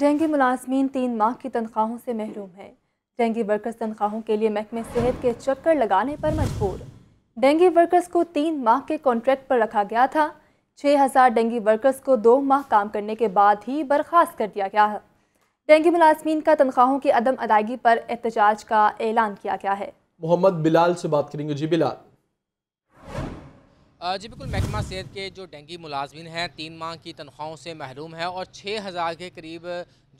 जंगी मुलाजमीन तीन माह की तनख्वाहों से महरूम है डेंगी वर्कर्स तनख्वाहों के लिए महकमे सेहत के चक्कर लगाने पर मजबूर डेंगी वर्कर्स को तीन माह के कॉन्ट्रैक्ट पर रखा गया था छः हज़ार डेंगी वर्कर्स को दो माह काम करने के बाद ही बर्खास्त कर दिया गया है डेंगी मुलाजमीन का तनख्वाहों की अदम अदायगी पर एहतजाज का ऐलान किया गया है मोहम्मद बिलाल से बात करेंगे जी बिलाल जी बिल्कुल महकमा सेहत के जो डेंगी मुलाजमिन हैं तीन माह की तनख्वाहों से महरूम है और छः हज़ार के करीब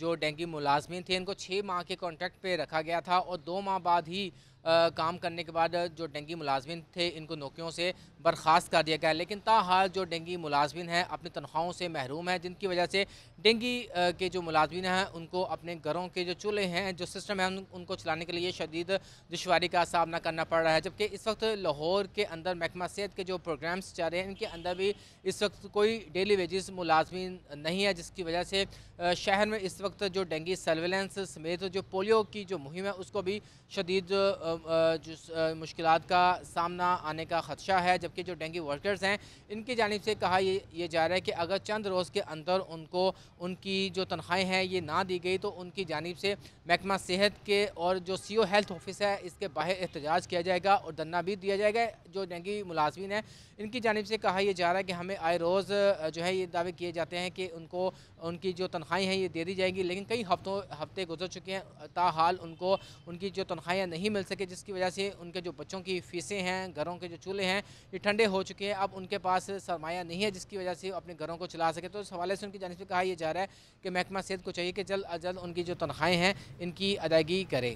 जो डेंगी मुलाजमीन थे इनको छः माह के कॉन्ट्रैक्ट पे रखा गया था और दो माह बाद ही आ, काम करने के बाद जो डेंगी मुलाजमिन थे इनको नौकरियों से बर्खास्त कर दिया गया लेकिन ताहाल जो डेंगी मुलाजमिन हैं अपनी तनख्वाहों से महरूम हैं जिनकी वजह से डेंगी के जो मुलाजमिन हैं उनको अपने घरों के जो चूल्हे हैं जो सिस्टम है उन, उनको चलाने के लिए शदीद दुशारी का सामना करना पड़ रहा है जबकि इस वक्त लाहौर के अंदर महकमा सेहत के जो प्रोग्राम्स चल रहे हैं इनके अंदर भी इस वक्त कोई डेली वेजेस मुलाजमिन नहीं है जिसकी वजह से शहर में इस वक्त वक्त जो डेंगी सर्विलेंस समेत जो पोलियो की जो मुहिम है उसको भी शदीद मुश्किल का सामना आने का ख़दशा है जबकि जो डेंगी वर्कर्स हैं इनकी जानब से कहा ये ये जा रहा है कि अगर चंद रोज़ के अंदर उनको उनकी जो तनख्वाहें हैं ये ना दी गई तो उनकी जानब से महकमा सेहत के और जो सी ओ हेल्थ ऑफिस है इसके बाहर एहतजाज किया जाएगा और धरना भी दिया जाएगा जो डेंगी मुलाजमिन हैं इनकी जानब से कहा यह जा रहा है कि हमें आए रोज़ जो है ये दावे किए जाते हैं कि उनको उनकी जो तनख्वाहें हैं ये दे दी जाएगी जाएगी लेकिन कई हफ्तों हफ्ते गुजर चुके हैं ताहाल उनको उनकी जो तनख्वाहियाँ नहीं मिल सके जिसकी वजह से उनके जो बच्चों की फीसें हैं घरों के जो चूल्हे हैं ये ठंडे हो चुके हैं अब उनके पास सरमाया नहीं है जिसकी वजह से अपने घरों को चला सके तो इस हवाले से उनकी जानब से कहा यह जा रहा है कि महकमा सेहत को चाहिए कि जल्द अज जल्द उनकी जो तनख्वाहें हैं इनकी अदायगी करें